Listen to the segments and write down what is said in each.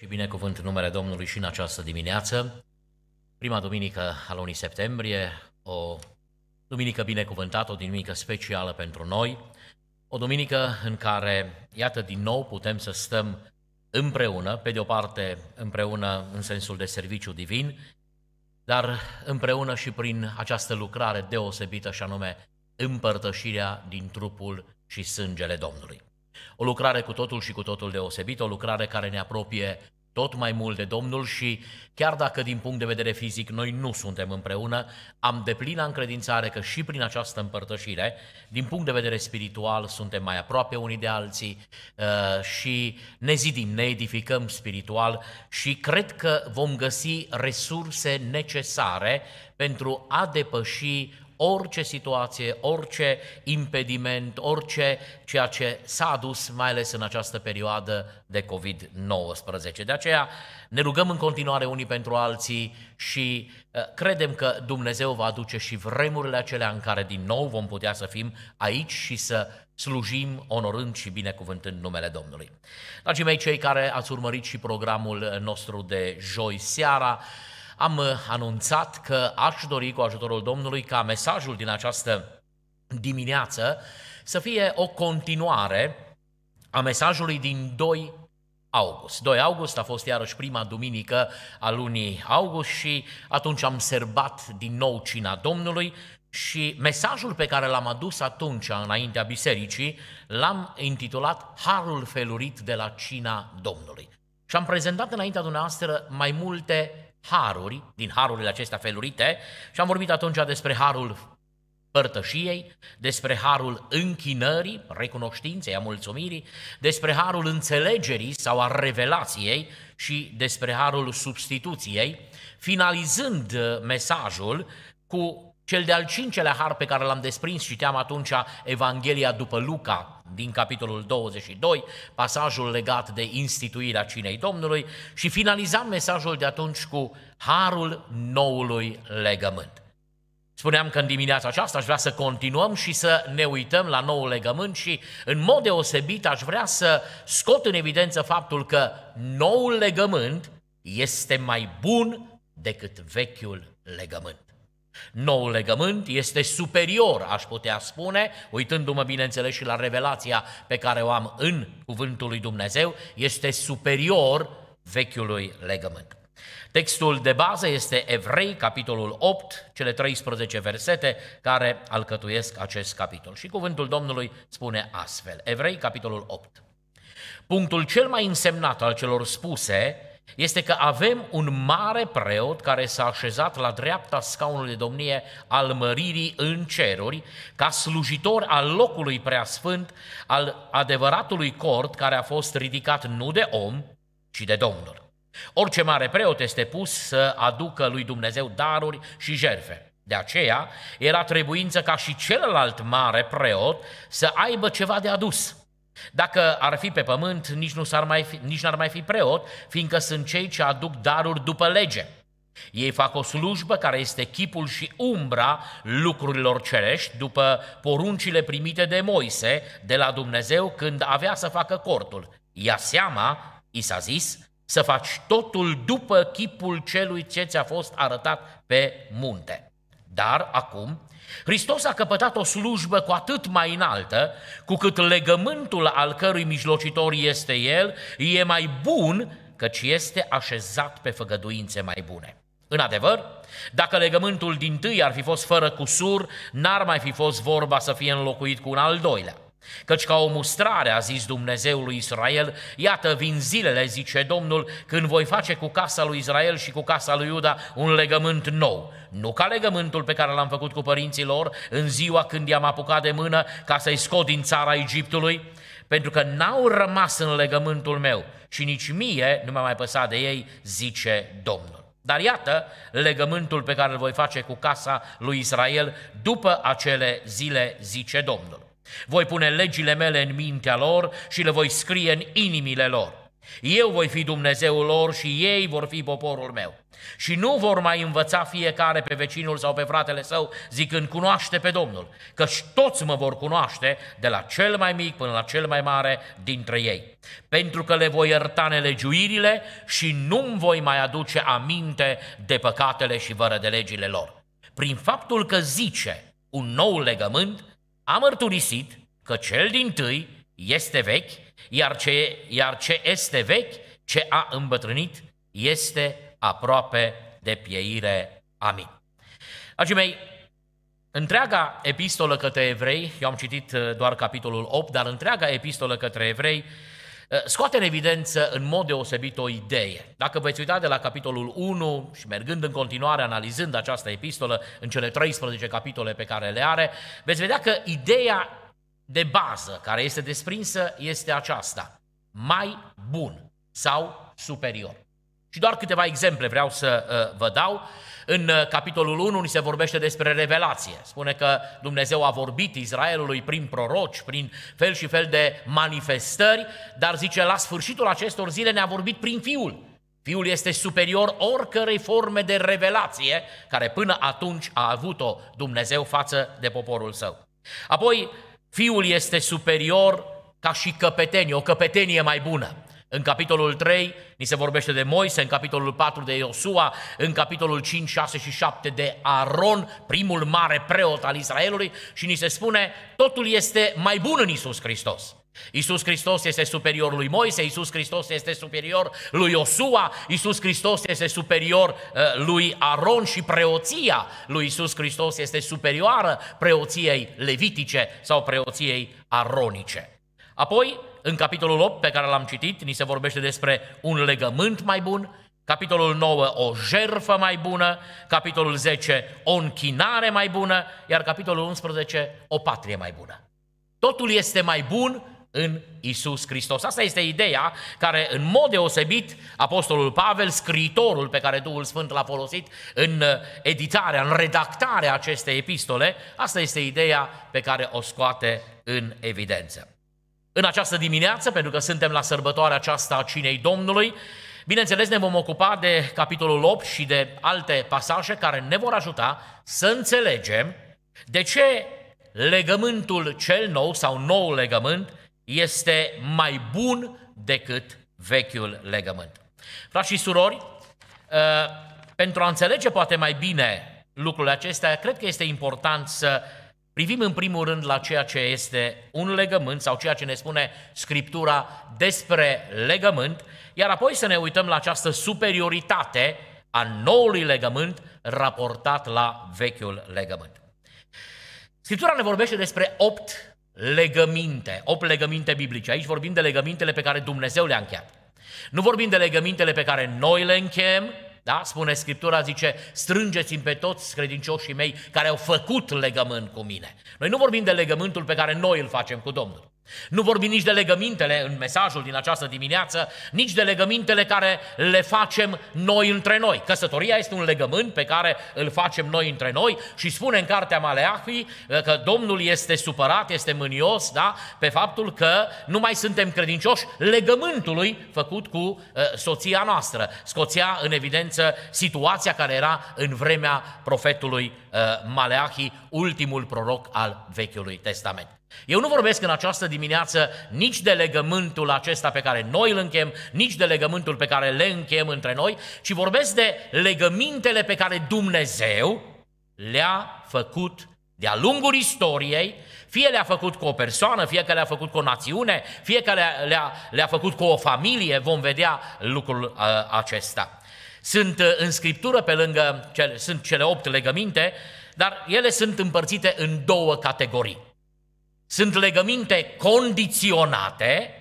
și binecuvânt numele Domnului și în această dimineață, prima duminică a lunii septembrie, o duminică binecuvântată, o duminică specială pentru noi, o duminică în care, iată, din nou putem să stăm împreună, pe de o parte împreună în sensul de serviciu divin, dar împreună și prin această lucrare deosebită și anume împărtășirea din trupul și sângele Domnului. O lucrare cu totul și cu totul deosebită, o lucrare care ne apropie tot mai mult de Domnul și chiar dacă din punct de vedere fizic noi nu suntem împreună, am deplină încredințare că și prin această împărtășire, din punct de vedere spiritual, suntem mai aproape unii de alții uh, și ne zidim, ne edificăm spiritual și cred că vom găsi resurse necesare pentru a depăși orice situație, orice impediment, orice ceea ce s-a adus, mai ales în această perioadă de COVID-19. De aceea ne rugăm în continuare unii pentru alții și uh, credem că Dumnezeu va aduce și vremurile acelea în care din nou vom putea să fim aici și să slujim onorând și binecuvântând numele Domnului. Dragii mei, cei care ați urmărit și programul uh, nostru de joi seara, am uh, anunțat că aș dori cu ajutorul Domnului ca mesajul din această dimineață să fie o continuare a mesajului din 2 august. 2 august a fost iarăși prima duminică a lunii august și atunci am serbat din nou cina Domnului și mesajul pe care l-am adus atunci înaintea bisericii l-am intitulat Harul felurit de la cina Domnului. Și am prezentat înaintea dumneavoastră mai multe haruri, din harurile acestea felurite, și am vorbit atunci despre harul părtășiei, despre harul închinării, recunoștinței, a mulțumirii, despre harul înțelegerii sau a revelației și despre harul substituției, finalizând uh, mesajul cu cel de-al cincelea har pe care l-am desprins, citeam atunci Evanghelia după Luca, din capitolul 22, pasajul legat de instituirea cinei Domnului și finalizam mesajul de atunci cu harul noului legământ. Spuneam că în dimineața aceasta aș vrea să continuăm și să ne uităm la noul legământ și în mod deosebit aș vrea să scot în evidență faptul că noul legământ este mai bun decât vechiul legământ. Noul legământ este superior, aș putea spune, uitându-mă bineînțeles și la revelația pe care o am în cuvântul lui Dumnezeu, este superior vechiului legământ. Textul de bază este Evrei, capitolul 8, cele 13 versete care alcătuiesc acest capitol. Și cuvântul Domnului spune astfel, Evrei, capitolul 8. Punctul cel mai însemnat al celor spuse este că avem un mare preot care s-a așezat la dreapta scaunului de domnie al măririi în ceruri, ca slujitor al locului preasfânt, al adevăratului cort care a fost ridicat nu de om, ci de Domnul. Orice mare preot este pus să aducă lui Dumnezeu daruri și jerfe. De aceea era trebuință ca și celălalt mare preot să aibă ceva de adus. Dacă ar fi pe pământ, nici nu s-ar mai fi, nici n-ar mai fi preot, fiindcă sunt cei ce aduc daruri după lege. Ei fac o slujbă care este chipul și umbra lucrurilor cerești după poruncile primite de Moise de la Dumnezeu când avea să facă cortul. Ia seama, i s-a zis, să faci totul după chipul celui ce ți-a fost arătat pe munte. Dar acum Hristos a căpătat o slujbă cu atât mai înaltă, cu cât legământul al cărui mijlocitor este El, e mai bun, căci este așezat pe făgăduințe mai bune. În adevăr, dacă legământul din tâi ar fi fost fără cusur, n-ar mai fi fost vorba să fie înlocuit cu un al doilea. Căci ca o mustrare a zis Dumnezeul lui Israel, iată vin zilele, zice Domnul, când voi face cu casa lui Israel și cu casa lui Iuda un legământ nou. Nu ca legământul pe care l-am făcut cu părinții lor în ziua când i-am apucat de mână ca să-i scot din țara Egiptului, pentru că n-au rămas în legământul meu și nici mie nu mi-a mai păsat de ei, zice Domnul. Dar iată legământul pe care îl voi face cu casa lui Israel după acele zile, zice Domnul. Voi pune legile mele în mintea lor și le voi scrie în inimile lor. Eu voi fi Dumnezeul lor și ei vor fi poporul meu. Și nu vor mai învăța fiecare pe vecinul sau pe fratele său, zicând, cunoaște pe Domnul, căci toți mă vor cunoaște, de la cel mai mic până la cel mai mare dintre ei. Pentru că le voi ierta nelegiuirile și nu voi mai aduce aminte de păcatele și vără de legile lor. Prin faptul că zice un nou legământ, a mărturisit că cel din tâi este vechi, iar ce, iar ce este vechi, ce a îmbătrânit, este aproape de pieire. Amin. Dragii mei, întreaga epistolă către evrei, eu am citit uh, doar capitolul 8, dar întreaga epistolă către evrei Eh, scoate în evidență în mod deosebit o idee. Dacă veți uita de la capitolul 1 și mergând în continuare, analizând această epistolă în cele 13 capitole pe care le are, veți vedea că ideea de bază care este desprinsă este aceasta. Mai bun sau superior. Și doar câteva exemple vreau să eh, vă dau. În uh, capitolul 1 ni se vorbește despre revelație. Spune că Dumnezeu a vorbit Israelului prin proroci, prin fel și fel de manifestări, dar zice, la sfârșitul acestor zile ne-a vorbit prin Fiul. Fiul este superior oricărei forme de revelație care până atunci a avut-o Dumnezeu față de poporul său. Apoi, Fiul este superior ca și căpetenie, o căpetenie mai bună. În capitolul 3 ni se vorbește de Moise, în capitolul 4 de Iosua, în capitolul 5, 6 și 7 de Aron, primul mare preot al Israelului și ni se spune totul este mai bun în Isus Hristos. Isus Hristos este superior lui Moise, Isus Hristos este superior lui Iosua, Isus Hristos este superior uh, lui Aron și preoția lui Isus Hristos este superioară preoției levitice sau preoției aronice. Apoi, în capitolul 8 pe care l-am citit, ni se vorbește despre un legământ mai bun, capitolul 9 o jerfă mai bună, capitolul 10 o închinare mai bună, iar capitolul 11 o patrie mai bună. Totul este mai bun în Isus Hristos. Asta este ideea care, în mod deosebit, Apostolul Pavel, scriitorul pe care Duhul Sfânt l-a folosit în uh, editarea, în redactarea acestei epistole, asta este ideea pe care o scoate în evidență. În această dimineață, pentru că suntem la sărbătoarea aceasta a Cinei Domnului, bineînțeles ne vom ocupa de capitolul 8 și de alte pasaje care ne vor ajuta să înțelegem de ce legământul cel nou sau nou legământ este mai bun decât vechiul legământ. Frați și surori, ă, pentru a înțelege poate mai bine lucrurile acestea, cred că este important să Privim în primul rând la ceea ce este un legământ sau ceea ce ne spune Scriptura despre legământ, iar apoi să ne uităm la această superioritate a noului legământ raportat la vechiul legământ. Scriptura ne vorbește despre opt legăminte, opt legăminte biblice. Aici vorbim de legămintele pe care Dumnezeu le-a încheiat. Nu vorbim de legămintele pe care noi le încheiem, da? Spune Scriptura, zice, strângeți-mi pe toți credincioșii mei care au făcut legământ cu mine. Noi nu vorbim de legământul pe care noi îl facem cu Domnul. Nu vorbim nici de legămintele în mesajul din această dimineață, nici de legămintele care le facem noi între noi. Căsătoria este un legământ pe care îl facem noi între noi și spune în cartea Maleahi uh, că Domnul este supărat, este mânios, da, pe faptul că nu mai suntem credincioși legământului făcut cu uh, soția noastră. Scoția în evidență situația care era în vremea profetului uh, Maleahii, ultimul proroc al Vechiului Testament. Eu nu vorbesc în această dimineață nici de legământul acesta pe care noi îl închem, nici de legământul pe care le închem între noi, ci vorbesc de legămintele pe care Dumnezeu le-a făcut de-a lungul istoriei, fie le-a făcut cu o persoană, fie că le-a făcut cu o națiune, fie că le-a, le-a, le-a făcut cu o familie, vom vedea lucrul uh, acesta. Sunt uh, în scriptură, pe lângă cele, sunt cele opt legăminte, dar ele sunt împărțite în două categorii. Sunt legăminte condiționate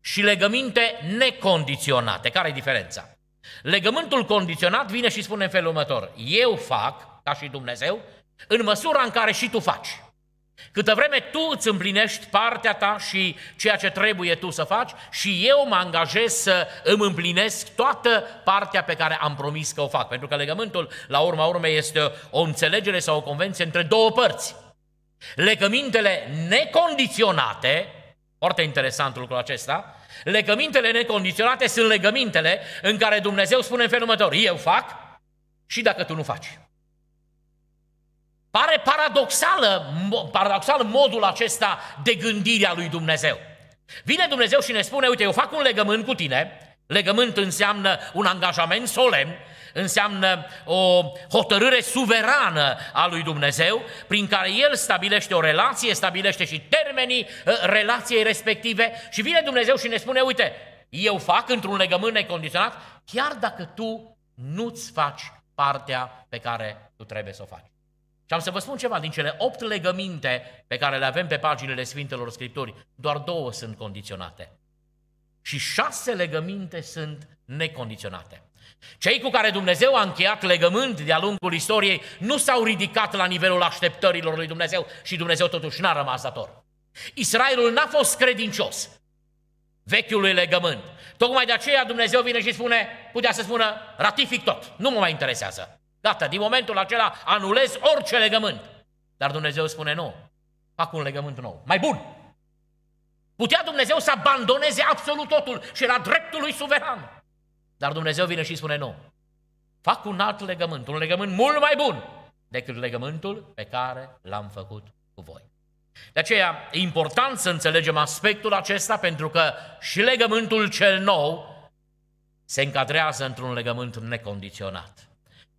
și legăminte necondiționate. Care e diferența? Legământul condiționat vine și spune în felul următor. Eu fac, ca și Dumnezeu, în măsura în care și tu faci. Câtă vreme tu îți împlinești partea ta și ceea ce trebuie tu să faci și eu mă angajez să îmi împlinesc toată partea pe care am promis că o fac. Pentru că legământul, la urma urmei, este o înțelegere sau o convenție între două părți. Legămintele necondiționate, foarte interesant lucrul acesta, legămintele necondiționate sunt legămintele în care Dumnezeu spune în felul următor, eu fac și dacă tu nu faci. Pare paradoxală, paradoxal modul acesta de gândire a lui Dumnezeu. Vine Dumnezeu și ne spune, uite, eu fac un legământ cu tine, legământ înseamnă un angajament solemn, înseamnă o hotărâre suverană a lui Dumnezeu, prin care El stabilește o relație, stabilește și termenii ă, relației respective și vine Dumnezeu și ne spune, uite, eu fac într-un legământ necondiționat, chiar dacă tu nu-ți faci partea pe care tu trebuie să o faci. Și am să vă spun ceva, din cele opt legăminte pe care le avem pe paginile Sfintelor Scripturi, doar două sunt condiționate. Și șase legăminte sunt necondiționate. Cei cu care Dumnezeu a încheiat legământ de-a lungul istoriei nu s-au ridicat la nivelul așteptărilor lui Dumnezeu și Dumnezeu totuși n-a rămas dator. Israelul n-a fost credincios vechiului legământ. Tocmai de aceea Dumnezeu vine și spune, putea să spună, ratific tot, nu mă mai interesează. Gata, din momentul acela anulez orice legământ. Dar Dumnezeu spune nu, fac un legământ nou, mai bun. Putea Dumnezeu să abandoneze absolut totul și era dreptul lui suveran. Dar Dumnezeu vine și spune nu. Fac un alt legământ, un legământ mult mai bun decât legământul pe care l-am făcut cu voi. De aceea e important să înțelegem aspectul acesta pentru că și legământul cel nou se încadrează într-un legământ necondiționat.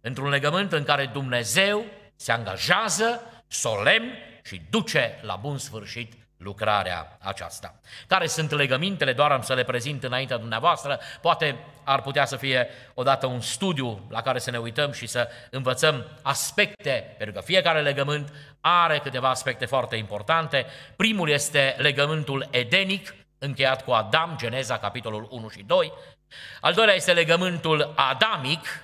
Într-un legământ în care Dumnezeu se angajează solemn și duce la bun sfârșit lucrarea aceasta. Care sunt legămintele, doar am să le prezint înaintea dumneavoastră, poate ar putea să fie odată un studiu la care să ne uităm și să învățăm aspecte, pentru că fiecare legământ are câteva aspecte foarte importante. Primul este legământul edenic, încheiat cu Adam, Geneza, capitolul 1 și 2. Al doilea este legământul adamic,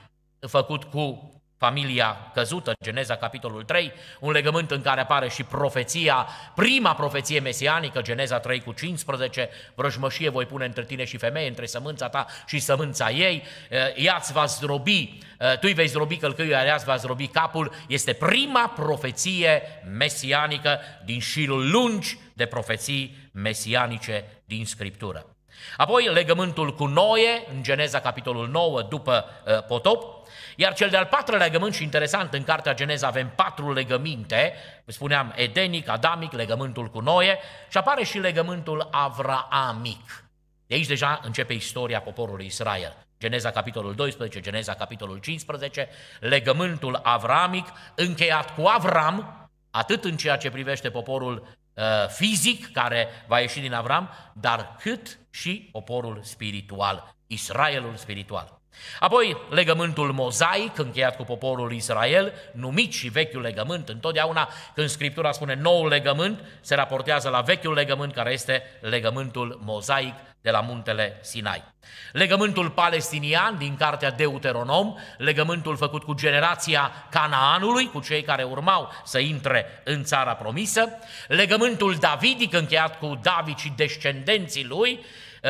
făcut cu familia căzută, Geneza capitolul 3, un legământ în care apare și profeția, prima profeție mesianică, Geneza 3 cu 15, vrăjmășie voi pune între tine și femeie, între sămânța ta și sămânța ei, eh, ea-ți va zdrobi, eh, tu îi vei zdrobi călcâiul, iar ea va zdrobi capul, este prima profeție mesianică din șirul lungi de profeții mesianice din Scriptură. Apoi legământul cu Noe, în Geneza capitolul 9, după uh, potop, iar cel de-al patrulea legământ și interesant, în cartea Geneza avem patru legăminte, spuneam edenic, adamic, legământul cu Noe și apare și legământul avraamic. De aici deja începe istoria poporului Israel. Geneza capitolul 12, Geneza capitolul 15, legământul avramic încheiat cu Avram, atât în ceea ce privește poporul Uh, fizic care va ieși din Avram, dar cât și poporul spiritual, Israelul spiritual. Apoi legământul mozaic încheiat cu poporul Israel, numit și vechiul legământ, întotdeauna când Scriptura spune nou legământ, se raportează la vechiul legământ care este legământul mozaic de la muntele Sinai. Legământul palestinian din cartea Deuteronom, legământul făcut cu generația Canaanului, cu cei care urmau să intre în țara promisă, legământul davidic încheiat cu David și descendenții lui, Uh,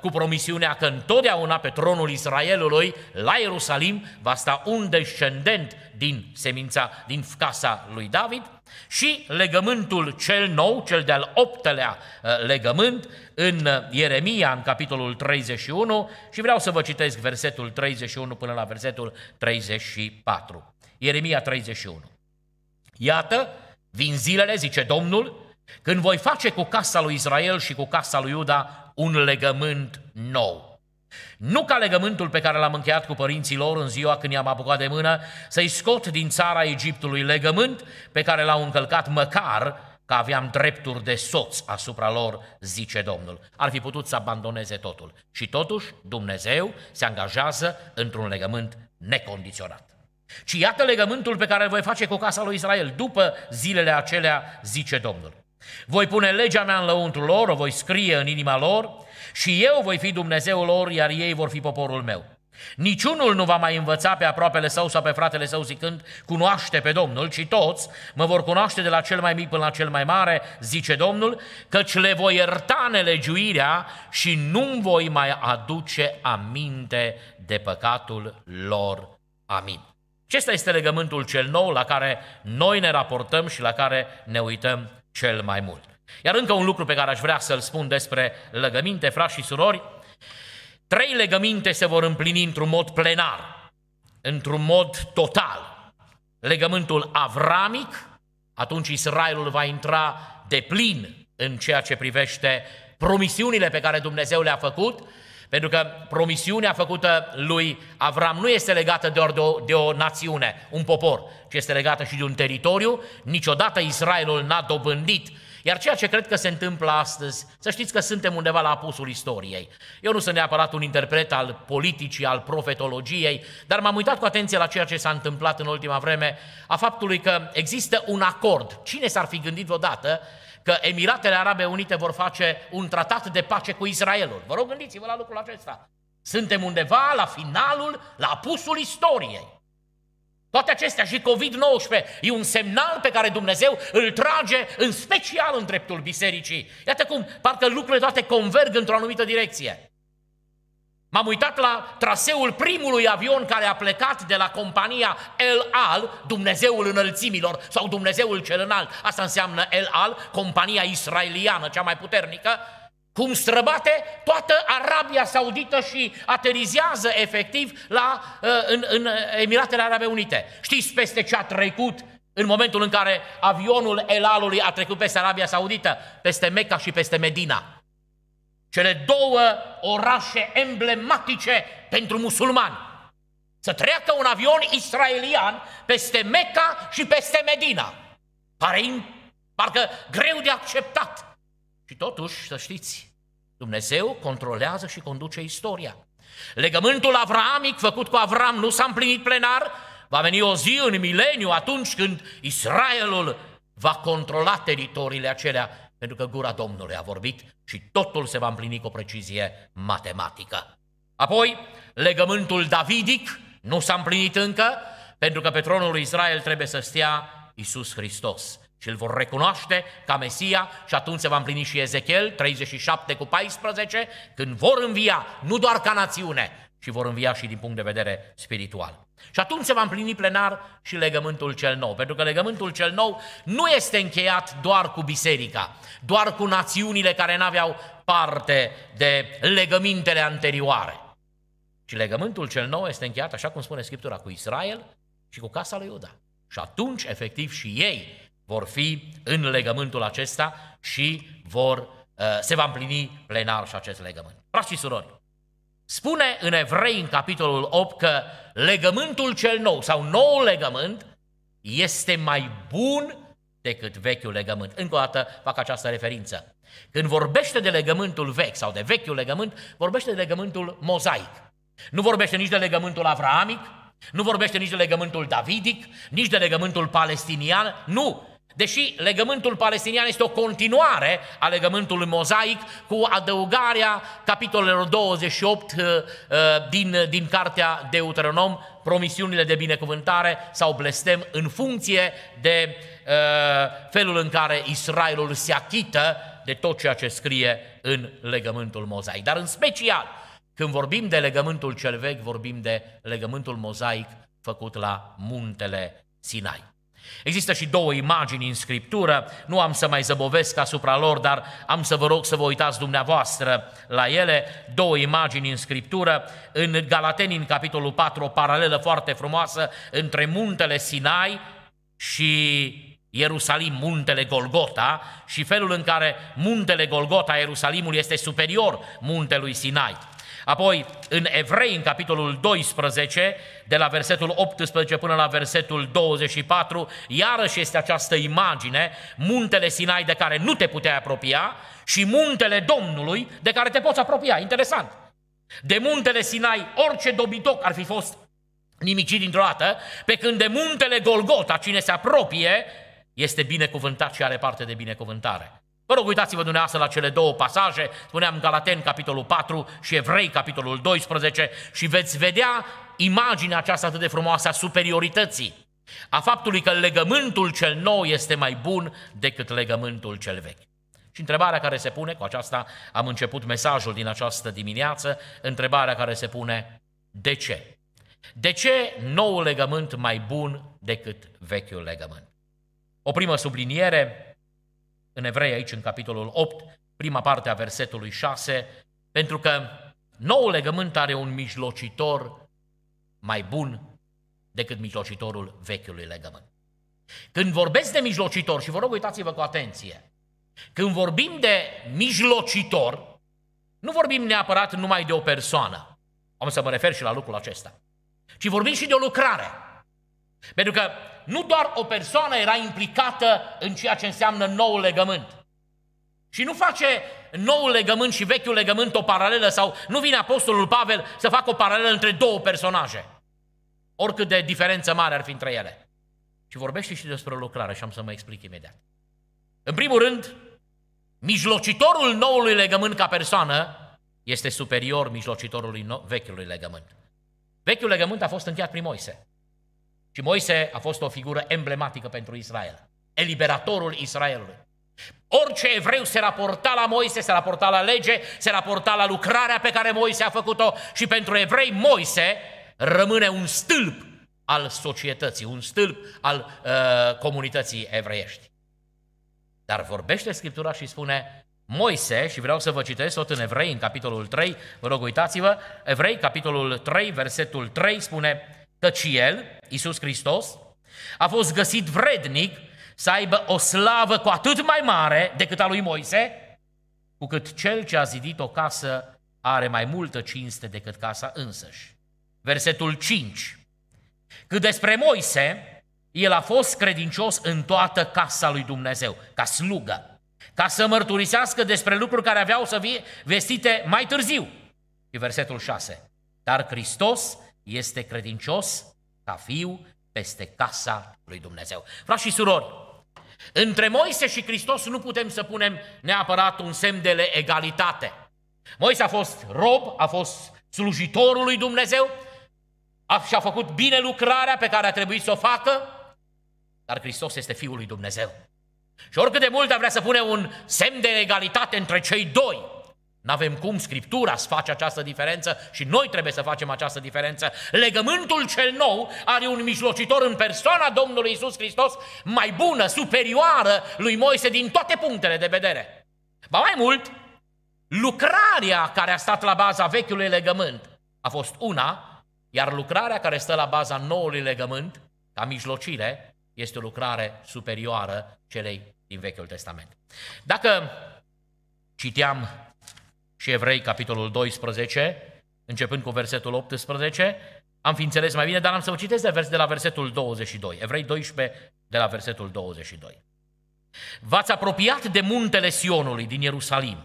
cu promisiunea că întotdeauna pe tronul Israelului, la Ierusalim, va sta un descendent din semința, din casa lui David și legământul cel nou, cel de-al optelea uh, legământ, în uh, Ieremia, în capitolul 31 și vreau să vă citesc versetul 31 până la versetul 34. Ieremia 31. Iată, vin zilele, zice Domnul, când voi face cu casa lui Israel și cu casa lui Iuda un legământ nou. Nu ca legământul pe care l-am încheiat cu părinții lor în ziua când i-am apucat de mână, să-i scot din țara Egiptului legământ pe care l-au încălcat măcar că aveam drepturi de soț asupra lor, zice Domnul. Ar fi putut să abandoneze totul. Și totuși Dumnezeu se angajează într-un legământ necondiționat. Ci iată legământul pe care îl voi face cu casa lui Israel după zilele acelea, zice Domnul. Voi pune legea mea în lăuntru lor, o voi scrie în inima lor și eu voi fi Dumnezeul lor, iar ei vor fi poporul meu. Niciunul nu va mai învăța pe aproapele său sau pe fratele său zicând, cunoaște pe Domnul, ci toți mă vor cunoaște de la cel mai mic până la cel mai mare, zice Domnul, căci le voi ierta nelegiuirea și nu voi mai aduce aminte de păcatul lor. Amin. Acesta este legământul cel nou la care noi ne raportăm și la care ne uităm cel mai mult. Iar încă un lucru pe care aș vrea să-l spun despre legăminte, frați și surori, trei legăminte se vor împlini într-un mod plenar, într-un mod total. Legământul avramic, atunci Israelul va intra de plin în ceea ce privește promisiunile pe care Dumnezeu le-a făcut, pentru că promisiunea făcută lui Avram nu este legată doar de o, de o națiune, un popor, ci este legată și de un teritoriu. Niciodată Israelul n-a dobândit iar ceea ce cred că se întâmplă astăzi, să știți că suntem undeva la apusul istoriei. Eu nu sunt neapărat un interpret al politicii, al profetologiei, dar m-am uitat cu atenție la ceea ce s-a întâmplat în ultima vreme, a faptului că există un acord. Cine s-ar fi gândit vreodată că Emiratele Arabe Unite vor face un tratat de pace cu Israelul. Vă rog, gândiți-vă la lucrul acesta. Suntem undeva la finalul, la apusul istoriei. Toate acestea și COVID-19 e un semnal pe care Dumnezeu îl trage în special în dreptul bisericii. Iată cum parcă lucrurile toate converg într-o anumită direcție. M-am uitat la traseul primului avion care a plecat de la compania El Al, Dumnezeul înălțimilor sau Dumnezeul cel înalt. Asta înseamnă El Al, compania israeliană cea mai puternică, cum străbate toată Arabia Saudită și aterizează efectiv la, uh, în, în Emiratele Arabe Unite. Știți peste ce a trecut în momentul în care avionul El Alului a trecut peste Arabia Saudită, peste Mecca și peste Medina? cele două orașe emblematice pentru musulmani. Să treacă un avion israelian peste Mecca și peste Medina. Pare parcă greu de acceptat. Și totuși, să știți, Dumnezeu controlează și conduce istoria. Legământul Avramic făcut cu Avram nu s-a împlinit plenar, va veni o zi în mileniu atunci când Israelul va controla teritoriile acelea pentru că gura Domnului a vorbit și totul se va împlini cu o precizie matematică. Apoi, legământul davidic nu s-a împlinit încă, pentru că pe tronul lui Israel trebuie să stea Isus Hristos. Și îl vor recunoaște ca Mesia și atunci se va împlini și Ezechiel 37 cu 14, când vor învia, nu doar ca națiune, ci vor învia și din punct de vedere spiritual. Și atunci se va împlini plenar și legământul cel nou, pentru că legământul cel nou nu este încheiat doar cu biserica, doar cu națiunile care n-aveau parte de legămintele anterioare. Și legământul cel nou este încheiat, așa cum spune Scriptura, cu Israel și cu casa lui Iuda. Și atunci, efectiv, și ei vor fi în legământul acesta și vor, uh, se va împlini plenar și acest legământ. Frați și surori, Spune în Evrei, în capitolul 8, că legământul cel nou sau nou legământ este mai bun decât vechiul legământ. Încă o dată fac această referință. Când vorbește de legământul vechi sau de vechiul legământ, vorbește de legământul mozaic. Nu vorbește nici de legământul avramic, nu vorbește nici de legământul davidic, nici de legământul palestinian, nu! Deși legământul palestinian este o continuare a legământului mozaic cu adăugarea capitolelor 28 uh, uh, din, din cartea Deuteronom, promisiunile de binecuvântare sau blestem în funcție de uh, felul în care Israelul se achită de tot ceea ce scrie în legământul mozaic. Dar în special, când vorbim de legământul cel vechi, vorbim de legământul mozaic făcut la muntele Sinai. Există și două imagini în Scriptură, nu am să mai zăbovesc asupra lor, dar am să vă rog să vă uitați dumneavoastră la ele, două imagini în Scriptură, în Galateni, în capitolul 4, o paralelă foarte frumoasă între muntele Sinai și Ierusalim, muntele Golgota și felul în care muntele Golgota, Ierusalimul, este superior muntelui Sinai. Apoi, în Evrei, în capitolul 12, de la versetul 18 până la versetul 24, iarăși este această imagine, muntele Sinai de care nu te puteai apropia și muntele Domnului de care te poți apropia. Interesant! De muntele Sinai, orice dobitoc ar fi fost nimicit dintr-o dată, pe când de muntele Golgota, cine se apropie, este binecuvântat și are parte de binecuvântare. Vă rog, uitați-vă dumneavoastră la cele două pasaje, spuneam Galaten, capitolul 4 și Evrei, capitolul 12, și veți vedea imaginea aceasta atât de frumoasă a superiorității, a faptului că legământul cel nou este mai bun decât legământul cel vechi. Și întrebarea care se pune, cu aceasta am început mesajul din această dimineață, întrebarea care se pune, de ce? De ce noul legământ mai bun decât vechiul legământ? O primă subliniere, în Evrei, aici în capitolul 8, prima parte a versetului 6, pentru că noul legământ are un mijlocitor mai bun decât mijlocitorul vechiului legământ. Când vorbesc de mijlocitor, și vă rog uitați-vă cu atenție, când vorbim de mijlocitor, nu vorbim neapărat numai de o persoană, am să mă refer și la lucrul acesta, ci vorbim și de o lucrare. Pentru că nu doar o persoană era implicată în ceea ce înseamnă noul legământ. Și nu face noul legământ și vechiul legământ o paralelă sau nu vine Apostolul Pavel să facă o paralelă între două personaje. Oricât de diferență mare ar fi între ele. Și vorbește și despre o lucrare și am să mă explic imediat. În primul rând, mijlocitorul noului legământ ca persoană este superior mijlocitorului vechiului legământ. Vechiul legământ a fost încheiat prin Moise. Și Moise a fost o figură emblematică pentru Israel, eliberatorul Israelului. Orice evreu se raporta la Moise, se raporta la lege, se raporta la lucrarea pe care Moise a făcut-o și pentru evrei Moise rămâne un stâlp al societății, un stâlp al uh, comunității evreiești. Dar vorbește Scriptura și spune Moise, și vreau să vă citesc tot în Evrei, în capitolul 3, vă rog uitați-vă, Evrei, capitolul 3, versetul 3, spune Căci El, Iisus Hristos, a fost găsit vrednic să aibă o slavă cu atât mai mare decât a lui Moise, cu cât cel ce a zidit o casă are mai multă cinste decât casa însăși. Versetul 5. Cât despre Moise, el a fost credincios în toată casa lui Dumnezeu, ca slugă, ca să mărturisească despre lucruri care aveau să fie vestite mai târziu. E versetul 6. Dar Hristos este credincios ca fiu peste casa lui Dumnezeu. Frați și surori, între Moise și Hristos nu putem să punem neapărat un semn de egalitate. Moise a fost rob, a fost slujitorul lui Dumnezeu, a, și-a făcut bine lucrarea pe care a trebuit să o facă, dar Hristos este Fiul lui Dumnezeu. Și oricât de mult a vrea să pune un semn de egalitate între cei doi, nu avem cum, Scriptura să face această diferență și noi trebuie să facem această diferență. Legământul cel nou are un mijlocitor în persoana Domnului Isus Hristos mai bună, superioară lui Moise din toate punctele de vedere. Ba mai mult, lucrarea care a stat la baza vechiului legământ a fost una, iar lucrarea care stă la baza noului legământ, ca mijlocire, este o lucrare superioară celei din Vechiul Testament. Dacă citeam și Evrei, capitolul 12, începând cu versetul 18, am fi înțeles mai bine, dar am să vă citesc de, vers, de la versetul 22, Evrei 12, de la versetul 22. V-ați apropiat de muntele Sionului din Ierusalim,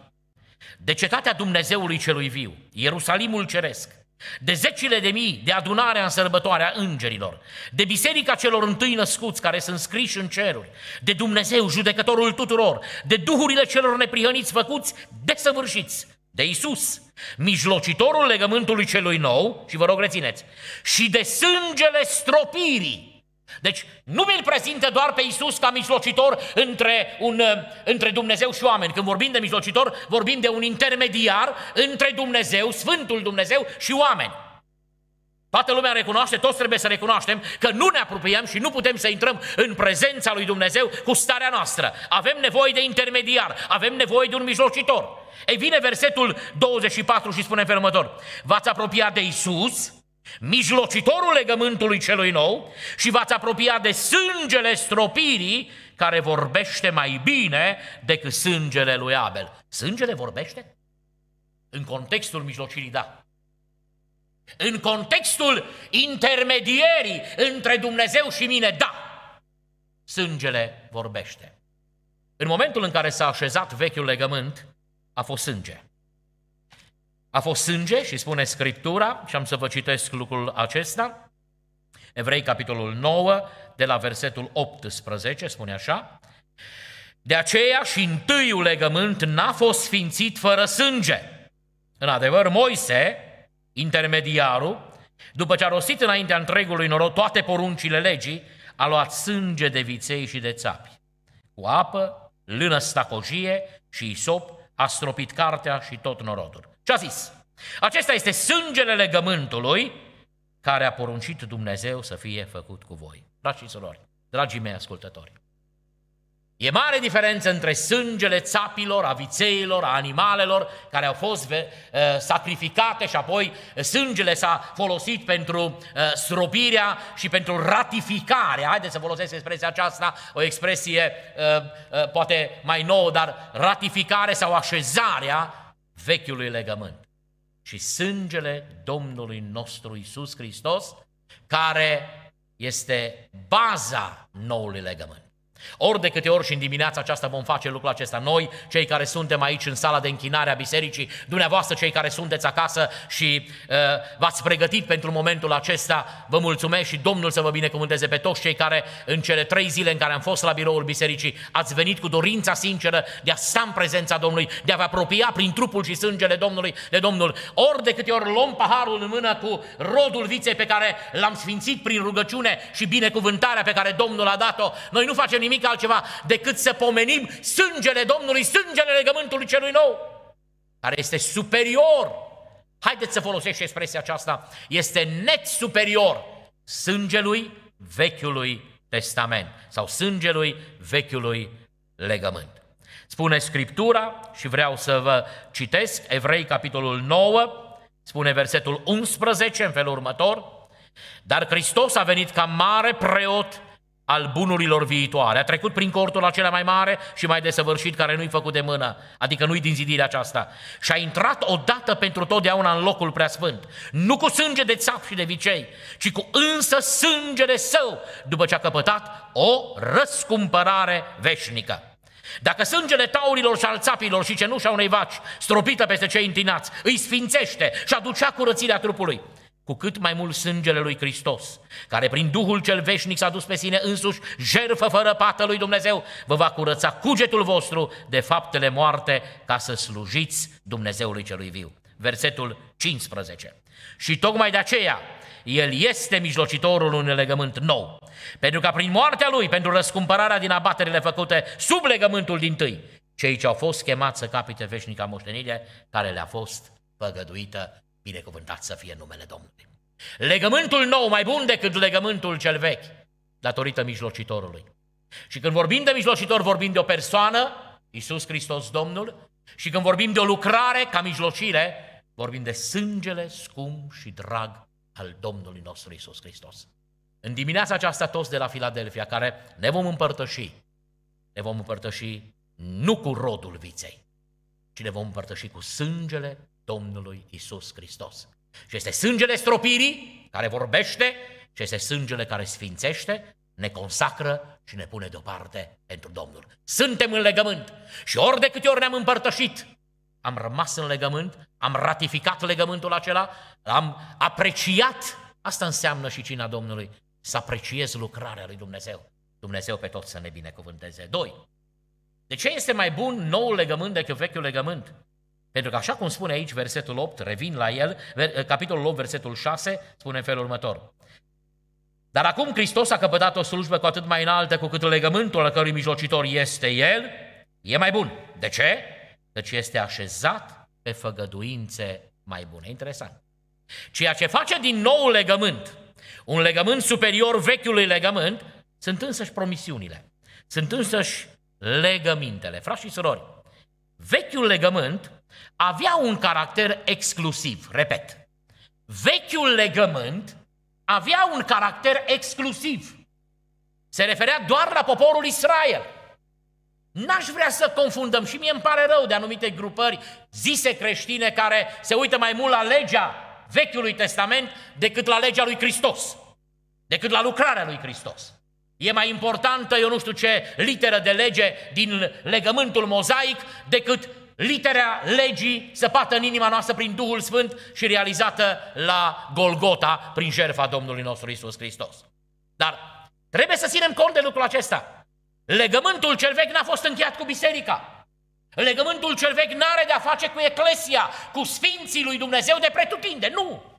de cetatea Dumnezeului celui viu, Ierusalimul ceresc, de zecile de mii de adunarea în sărbătoarea îngerilor, de biserica celor întâi născuți care sunt scriși în ceruri, de Dumnezeu, judecătorul tuturor, de duhurile celor neprihăniți făcuți desăvârșiți, de Isus, mijlocitorul legământului celui nou, și vă rog rețineți, și de sângele stropirii. Deci nu mi-l prezinte doar pe Isus ca mijlocitor între, un, uh, între Dumnezeu și oameni. Când vorbim de mijlocitor, vorbim de un intermediar între Dumnezeu, Sfântul Dumnezeu și oameni. Toată lumea recunoaște, toți trebuie să recunoaștem că nu ne apropiem și nu putem să intrăm în prezența lui Dumnezeu cu starea noastră. Avem nevoie de intermediar, avem nevoie de un mijlocitor. Ei vine versetul 24 și spune în următor, v-ați apropiat de Isus, mijlocitorul legământului celui nou și v-ați apropiat de sângele stropirii care vorbește mai bine decât sângele lui Abel. Sângele vorbește? În contextul mijlocirii, da. În contextul intermedierii între Dumnezeu și mine, da, sângele vorbește. În momentul în care s-a așezat vechiul legământ, a fost sânge. A fost sânge și spune Scriptura, și am să vă citesc lucrul acesta, Evrei capitolul 9, de la versetul 18, spune așa, De aceea și întâiul legământ n-a fost sfințit fără sânge. În adevăr, Moise, intermediarul, după ce a rostit înaintea întregului noroc toate poruncile legii, a luat sânge de viței și de țapi. Cu apă, lână stacojie și isop, a stropit cartea și tot norodul. Ce a zis, acesta este sângele legământului care a poruncit Dumnezeu să fie făcut cu voi. Dragi și surori, dragii mei ascultători, E mare diferență între sângele țapilor, a vițeilor, a animalelor care au fost uh, sacrificate și apoi sângele s-a folosit pentru uh, și pentru ratificare. Haideți să folosesc expresia aceasta, o expresie uh, uh, poate mai nouă, dar ratificare sau așezarea vechiului legământ. Și sângele Domnului nostru Isus Hristos, care este baza noului legământ. Ori de câte ori și în dimineața aceasta vom face lucrul acesta, noi, cei care suntem aici în sala de închinare a bisericii, dumneavoastră, cei care sunteți acasă și uh, v-ați pregătit pentru momentul acesta, vă mulțumesc și Domnul să vă binecuvânteze pe toți cei care în cele trei zile în care am fost la biroul bisericii ați venit cu dorința sinceră de a sta în prezența Domnului, de a vă apropia prin trupul și sângele Domnului de Domnul. Ori de câte ori luăm paharul în mână cu rodul viței pe care l-am sfințit prin rugăciune și binecuvântarea pe care Domnul a dat-o, noi nu facem nimic nimic altceva decât să pomenim sângele Domnului, sângele legământului celui nou, care este superior. Haideți să folosești expresia aceasta. Este net superior sângelui Vechiului Testament sau sângelui Vechiului Legământ. Spune Scriptura și vreau să vă citesc Evrei capitolul 9, spune versetul 11 în felul următor, dar Hristos a venit ca mare preot al bunurilor viitoare. A trecut prin cortul acela mai mare și mai desăvârșit, care nu-i făcut de mână, adică nu-i din zidirea aceasta. Și a intrat odată pentru totdeauna în locul preasfânt, nu cu sânge de țap și de vicei, ci cu însă sângele său, după ce a căpătat o răscumpărare veșnică. Dacă sângele taurilor și al țapilor și cenușa unei vaci, stropită peste cei întinați, îi sfințește și aducea curățirea trupului, cu cât mai mult sângele lui Hristos, care prin Duhul cel veșnic s-a dus pe sine însuși, jerfă fără pată lui Dumnezeu, vă va curăța cugetul vostru de faptele moarte ca să slujiți Dumnezeului celui viu. Versetul 15. Și tocmai de aceea, el este mijlocitorul unui legământ nou, pentru că prin moartea lui, pentru răscumpărarea din abaterile făcute sub legământul din tâi, cei ce au fost chemați să capite veșnica moștenire care le-a fost păgăduită Binecuvântat să fie numele Domnului. Legământul nou mai bun decât legământul cel vechi, datorită mijlocitorului. Și când vorbim de mijlocitor, vorbim de o persoană, Isus Hristos Domnul, și când vorbim de o lucrare ca mijlocire, vorbim de sângele scump și drag al Domnului nostru Isus Hristos. În dimineața aceasta toți de la Filadelfia, care ne vom împărtăși, ne vom împărtăși nu cu rodul viței, ci ne vom împărtăși cu sângele Domnului Isus Hristos. Și este sângele stropirii care vorbește și este sângele care sfințește, ne consacră și ne pune deoparte pentru Domnul. Suntem în legământ și ori de câte ori ne-am împărtășit, am rămas în legământ, am ratificat legământul acela, am apreciat. Asta înseamnă și cina Domnului, să apreciez lucrarea lui Dumnezeu. Dumnezeu pe tot să ne binecuvânteze. Doi. De ce este mai bun nou legământ decât vechiul legământ? Pentru că așa cum spune aici versetul 8, revin la el, eh, capitolul 8, versetul 6, spune în felul următor. Dar acum Hristos a căpătat o slujbă cu atât mai înaltă cu cât legământul al cărui mijlocitor este el, e mai bun. De ce? Deci este așezat pe făgăduințe mai bune. Interesant. Ceea ce face din nou legământ, un legământ superior vechiului legământ, sunt însăși promisiunile, sunt însăși legămintele. Frați și surori, vechiul legământ avea un caracter exclusiv, repet. Vechiul legământ avea un caracter exclusiv. Se referea doar la poporul Israel. N-aș vrea să confundăm și mie îmi pare rău de anumite grupări zise creștine care se uită mai mult la legea Vechiului Testament decât la legea lui Hristos, decât la lucrarea lui Hristos. E mai importantă, eu nu știu ce, literă de lege din legământul mozaic decât litera legii săpată în inima noastră prin Duhul Sfânt și realizată la Golgota prin jertfa Domnului nostru Isus Hristos. Dar trebuie să ținem cont de lucrul acesta. Legământul cel vechi n-a fost încheiat cu biserica. Legământul cel vechi n-are de-a face cu eclesia, cu sfinții lui Dumnezeu de pretutinde, nu!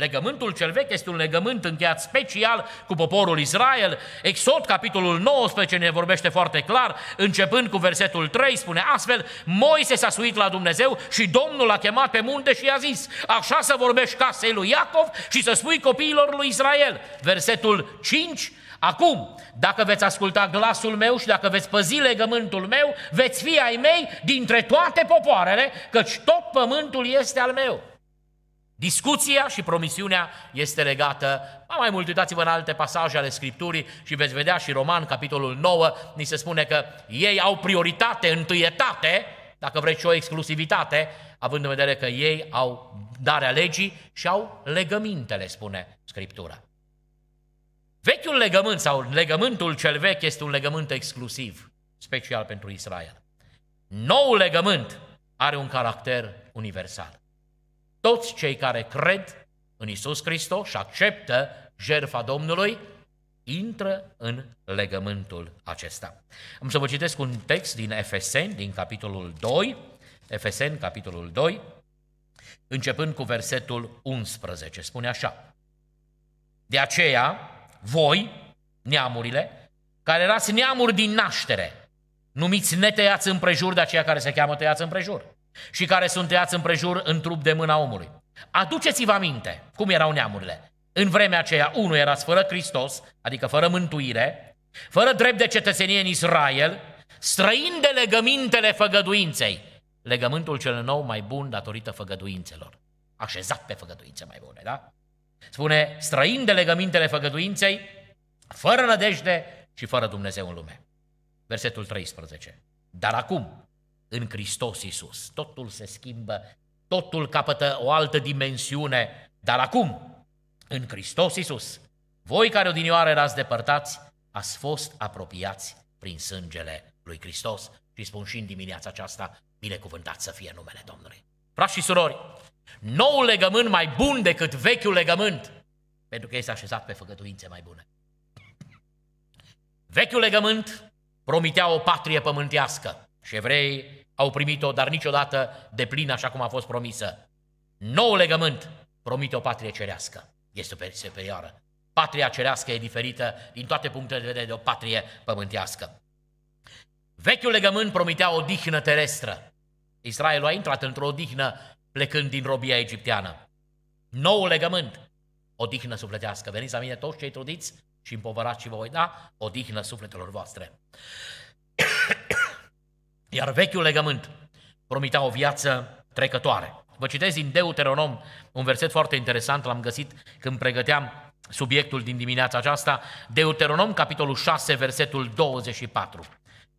Legământul cel vechi este un legământ încheiat special cu poporul Israel. Exod, capitolul 19, ne vorbește foarte clar, începând cu versetul 3, spune astfel, Moise s-a suit la Dumnezeu și Domnul l-a chemat pe munte și i-a zis, așa să vorbești casei lui Iacov și să spui copiilor lui Israel. Versetul 5, Acum, dacă veți asculta glasul meu și dacă veți păzi legământul meu, veți fi ai mei dintre toate popoarele, căci tot pământul este al meu. Discuția și promisiunea este legată, mai mult uitați-vă în alte pasaje ale Scripturii și veți vedea și Roman, capitolul 9, ni se spune că ei au prioritate, întâietate, dacă vreți și o exclusivitate, având în vedere că ei au darea legii și au legămintele, spune Scriptura. Vechiul legământ sau legământul cel vechi este un legământ exclusiv, special pentru Israel. Noul legământ are un caracter universal toți cei care cred în Isus Hristos și acceptă jertfa Domnului, intră în legământul acesta. Am să vă citesc un text din Efeseni, din capitolul 2, Efeseni, capitolul 2, începând cu versetul 11. Spune așa, De aceea, voi, neamurile, care erați neamuri din naștere, numiți neteiați împrejur de aceia care se cheamă tăiați împrejur, și care sunt tăiați împrejur în trup de mâna omului. Aduceți-vă aminte cum erau neamurile. În vremea aceea, unul era fără Hristos, adică fără mântuire, fără drept de cetățenie în Israel, străin de legămintele făgăduinței. Legământul cel nou mai bun datorită făgăduințelor. Așezat pe făgăduințe mai bune, da? Spune, străin de legămintele făgăduinței, fără nădejde și fără Dumnezeu în lume. Versetul 13. Dar acum, în Hristos Iisus, Totul se schimbă, totul capătă o altă dimensiune, dar acum, în Hristos Iisus, voi care odinioară erați depărtați, ați fost apropiați prin sângele lui Hristos. Și spun și în dimineața aceasta, binecuvântat să fie numele Domnului. Frați și surori, noul legământ mai bun decât vechiul legământ, pentru că este așezat pe făgăduințe mai bune. Vechiul legământ promitea o patrie pământească și evrei au primit-o, dar niciodată de plin așa cum a fost promisă. Nou legământ promite o patrie cerească. Este superioară. Patria cerească e diferită din toate punctele de vedere de o patrie pământească. Vechiul legământ promitea o dihnă terestră. Israelul a intrat într-o odihnă plecând din robia egipteană. Nou legământ, o dihnă sufletească. Veniți la mine toți cei trudiți și împovărați și vă voi da o dihnă sufletelor voastre. Iar vechiul legământ promitea o viață trecătoare. Vă citesc din Deuteronom un verset foarte interesant, l-am găsit când pregăteam subiectul din dimineața aceasta, Deuteronom, capitolul 6, versetul 24.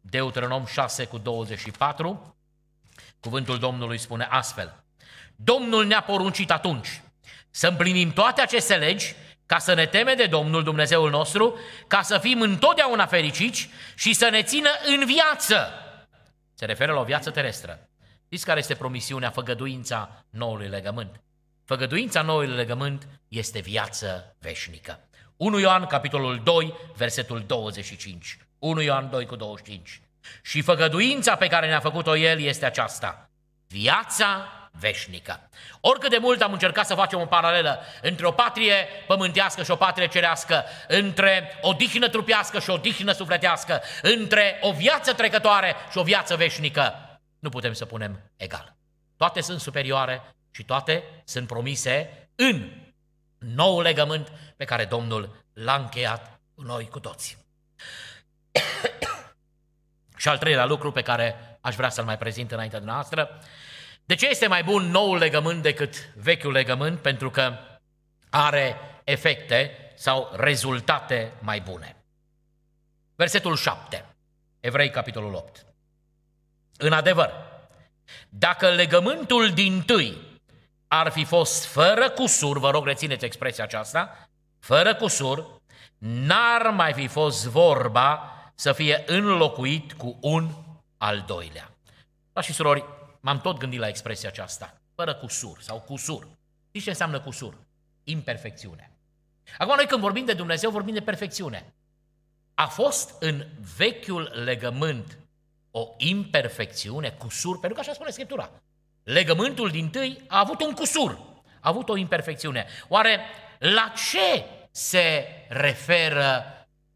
Deuteronom 6 cu 24, cuvântul Domnului spune astfel, Domnul ne-a poruncit atunci să împlinim toate aceste legi ca să ne teme de Domnul Dumnezeul nostru, ca să fim întotdeauna fericiți și să ne țină în viață se referă la o viață terestră. Știți care este promisiunea, făgăduința noului legământ? Făgăduința noului legământ este viață veșnică. 1 Ioan, capitolul 2, versetul 25. 1 Ioan 2 cu 25. Și făgăduința pe care ne-a făcut-o El este aceasta. Viața veșnică. Oricât de mult am încercat să facem o paralelă între o patrie pământească și o patrie cerească, între o dihnă trupească și o dihnă sufletească, între o viață trecătoare și o viață veșnică, nu putem să punem egal. Toate sunt superioare și toate sunt promise în nou legământ pe care Domnul l-a încheiat cu noi cu toți. și al treilea lucru pe care aș vrea să-l mai prezint înaintea noastră de ce este mai bun noul legământ decât vechiul legământ? Pentru că are efecte sau rezultate mai bune. Versetul 7, Evrei, capitolul 8. În adevăr, dacă legământul din tâi ar fi fost fără cusur, vă rog rețineți expresia aceasta, fără cusur, n-ar mai fi fost vorba să fie înlocuit cu un al doilea. Da și surori, M-am tot gândit la expresia aceasta. Fără cusur sau cusur. Știți ce înseamnă cusur? Imperfecțiune. Acum noi când vorbim de Dumnezeu, vorbim de perfecțiune. A fost în vechiul legământ o imperfecțiune, cusur, pentru că așa spune Scriptura. Legământul din tâi a avut un cusur, a avut o imperfecțiune. Oare la ce se referă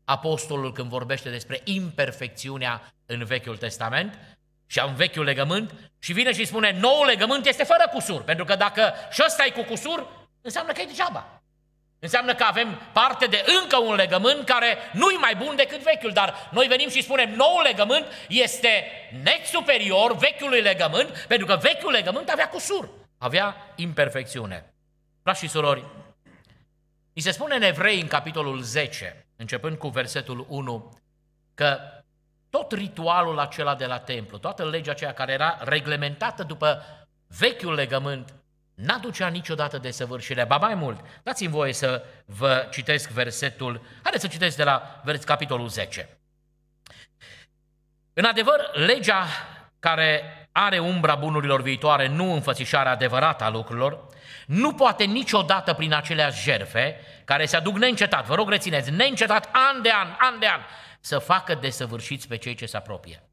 apostolul când vorbește despre imperfecțiunea în Vechiul Testament? și am vechiul legământ și vine și spune nou legământ este fără cusur, pentru că dacă și ăsta e cu cusur, înseamnă că e degeaba. Înseamnă că avem parte de încă un legământ care nu-i mai bun decât vechiul, dar noi venim și spunem nou legământ este net superior vechiului legământ, pentru că vechiul legământ avea cusur, avea imperfecțiune. Frați și surori, ni se spune în Evrei, în capitolul 10, începând cu versetul 1, că tot ritualul acela de la templu, toată legea aceea care era reglementată după vechiul legământ, n-aducea niciodată de săvârșire. Ba mai mult, dați-mi voie să vă citesc versetul, haideți să citesc de la vers, capitolul 10. În adevăr, legea care are umbra bunurilor viitoare, nu înfățișarea adevărată a lucrurilor, nu poate niciodată prin aceleași jerfe, care se aduc neîncetat, vă rog rețineți, neîncetat, an de an, an de an, să facă desăvârșiți pe cei ce se apropie.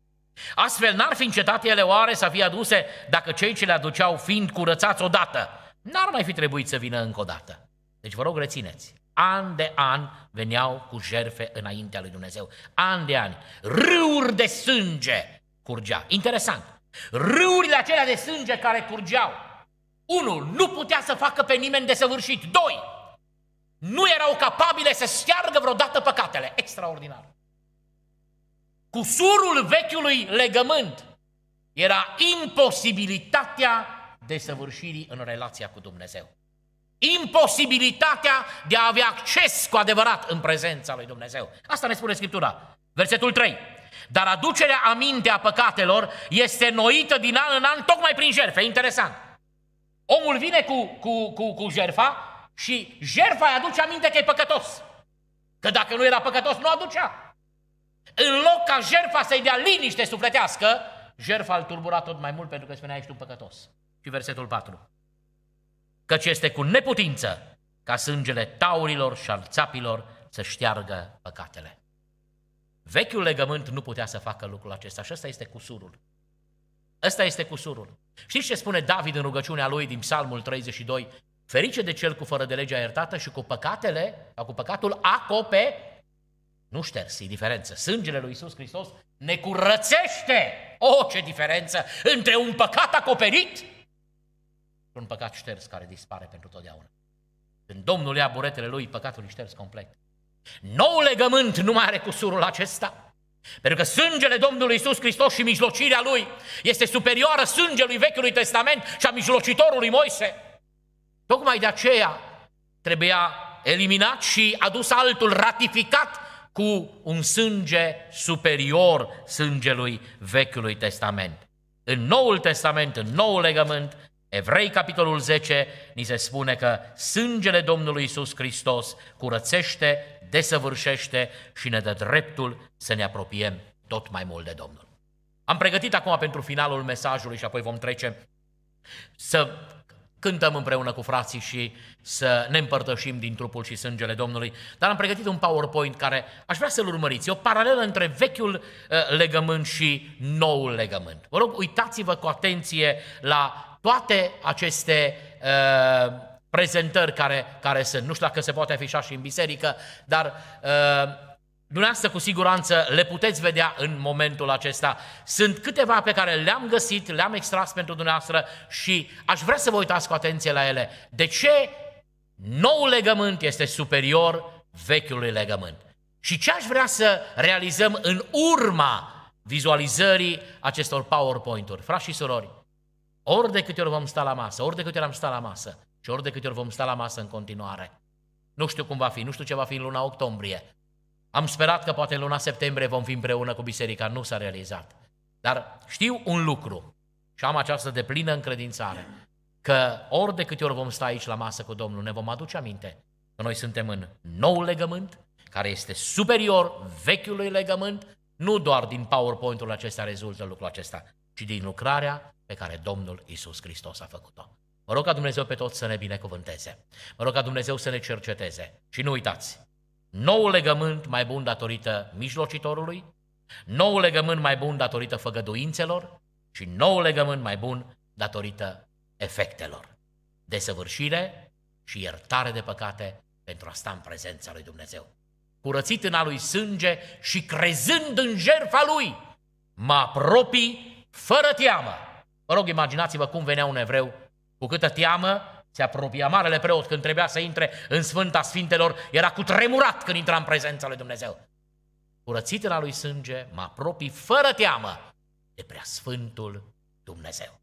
Astfel n-ar fi încetat ele oare să fie aduse dacă cei ce le aduceau fiind curățați odată, n-ar mai fi trebuit să vină încă o dată. Deci vă rog rețineți, an de an veneau cu jerfe înaintea lui Dumnezeu. An de an. Râuri de sânge curgea. Interesant. Râurile acelea de sânge care curgeau. Unul, nu putea să facă pe nimeni desăvârșit. Doi, nu erau capabile să șteargă vreodată păcatele. Extraordinar cu surul vechiului legământ era imposibilitatea desăvârșirii în relația cu Dumnezeu. Imposibilitatea de a avea acces cu adevărat în prezența lui Dumnezeu. Asta ne spune Scriptura. Versetul 3. Dar aducerea aminte a păcatelor este noită din an în an tocmai prin jerfe. Interesant. Omul vine cu, cu, cu, cu jerfa și jerfa îi aduce aminte că e păcătos. Că dacă nu era păcătos, nu aducea. În loc ca jerfa să-i dea liniște sufletească, jerfa îl tulbura tot mai mult pentru că spunea, ești un păcătos. Și versetul 4. Căci este cu neputință ca sângele taurilor și al țapilor să șteargă păcatele. Vechiul legământ nu putea să facă lucrul acesta și ăsta este cusurul. Ăsta este cusurul. Știți ce spune David în rugăciunea lui din Psalmul 32? Ferice de cel cu fără de legea iertată și cu păcatele, sau cu păcatul acope nu ștersi diferență. Sângele lui Isus Hristos ne curățește. O, ce diferență între un păcat acoperit și un păcat șters care dispare pentru totdeauna. Când Domnul ia buretele lui, păcatul îi șters complet. Nou legământ nu mai are cusurul acesta. Pentru că sângele Domnului Isus Hristos și mijlocirea lui este superioară sângelui Vechiului Testament și a mijlocitorului Moise. Tocmai de aceea trebuia eliminat și adus altul, ratificat cu un sânge superior sângelui Vechiului Testament. În Noul Testament, în Noul Legământ, Evrei, capitolul 10, ni se spune că sângele Domnului Isus Hristos curățește, desăvârșește și ne dă dreptul să ne apropiem tot mai mult de Domnul. Am pregătit acum pentru finalul mesajului și apoi vom trece să cântăm împreună cu frații și să ne împărtășim din trupul și sângele Domnului. Dar am pregătit un PowerPoint care aș vrea să-l urmăriți. E o paralelă între vechiul uh, legământ și noul legământ. Vă rog, uitați-vă cu atenție la toate aceste uh, prezentări care, care sunt. Nu știu dacă se poate afișa și în biserică, dar uh, Dumneavoastră cu siguranță le puteți vedea în momentul acesta. Sunt câteva pe care le-am găsit, le-am extras pentru dumneavoastră și aș vrea să vă uitați cu atenție la ele. De ce noul legământ este superior vechiului legământ? Și ce aș vrea să realizăm în urma vizualizării acestor PowerPoint-uri? Frați și surori, ori de câte ori vom sta la masă, ori de câte ori am sta la masă și ori de câte ori vom sta la masă în continuare, nu știu cum va fi, nu știu ce va fi în luna octombrie, am sperat că poate în luna septembrie vom fi împreună cu biserica, nu s-a realizat. Dar știu un lucru și am această deplină încredințare că ori de câte ori vom sta aici la masă cu Domnul, ne vom aduce aminte că noi suntem în nou legământ, care este superior vechiului legământ, nu doar din PowerPoint-ul acesta rezultă lucrul acesta, ci din lucrarea pe care Domnul Isus Hristos a făcut-o. Mă rog ca Dumnezeu pe toți să ne binecuvânteze. Mă rog ca Dumnezeu să ne cerceteze. Și nu uitați, nou legământ mai bun datorită mijlocitorului, nou legământ mai bun datorită făgăduințelor și nou legământ mai bun datorită efectelor. Desăvârșire și iertare de păcate pentru a sta în prezența lui Dumnezeu. Curățit în a lui sânge și crezând în jertfa lui, mă apropii fără teamă. Vă rog, imaginați-vă cum venea un evreu cu câtă teamă se apropia marele preot când trebuia să intre în Sfânta Sfintelor, era cu tremurat când intra în prezența lui Dumnezeu. Curățit la lui sânge, mă apropii fără teamă de prea Sfântul Dumnezeu.